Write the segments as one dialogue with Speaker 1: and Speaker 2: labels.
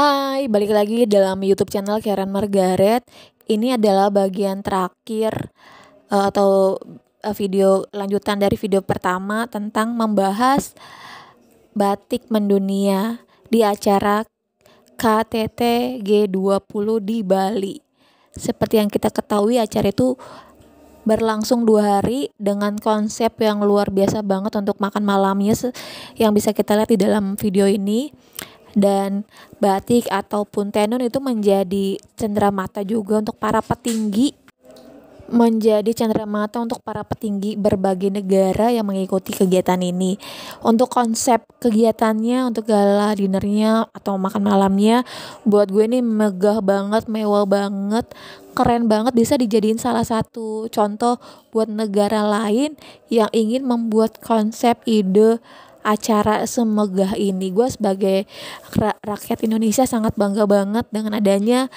Speaker 1: Hai, balik lagi dalam YouTube channel Karen Margaret. Ini adalah bagian terakhir uh, atau eh, video lanjutan dari video pertama tentang membahas batik mendunia di acara KTT G20 di Bali. Seperti yang kita ketahui, acara itu berlangsung dua hari dengan konsep yang luar biasa banget untuk makan malamnya yang bisa kita lihat di dalam video ini dan batik ataupun tenun itu menjadi mata juga untuk para petinggi menjadi mata untuk para petinggi berbagai negara yang mengikuti kegiatan ini. Untuk konsep kegiatannya, untuk gala dinernya atau makan malamnya, buat gue ini megah banget, mewah banget, keren banget bisa dijadiin salah satu contoh buat negara lain yang ingin membuat konsep ide acara semegah ini. Gue sebagai rakyat Indonesia sangat bangga banget dengan adanya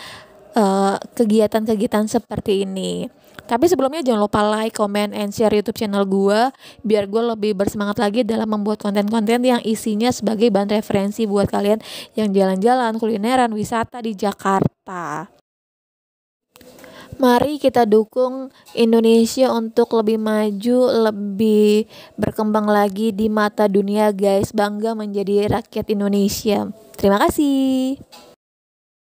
Speaker 1: eh, kegiatan-kegiatan uh, seperti ini. Tapi sebelumnya jangan lupa like, komen, and share YouTube channel gue biar gue lebih bersemangat lagi dalam membuat konten-konten yang isinya sebagai bahan referensi buat kalian yang jalan-jalan, kulineran, wisata di Jakarta. Mari kita dukung Indonesia untuk lebih maju, lebih berkembang lagi di mata dunia, guys. Bangga menjadi rakyat Indonesia. Terima kasih.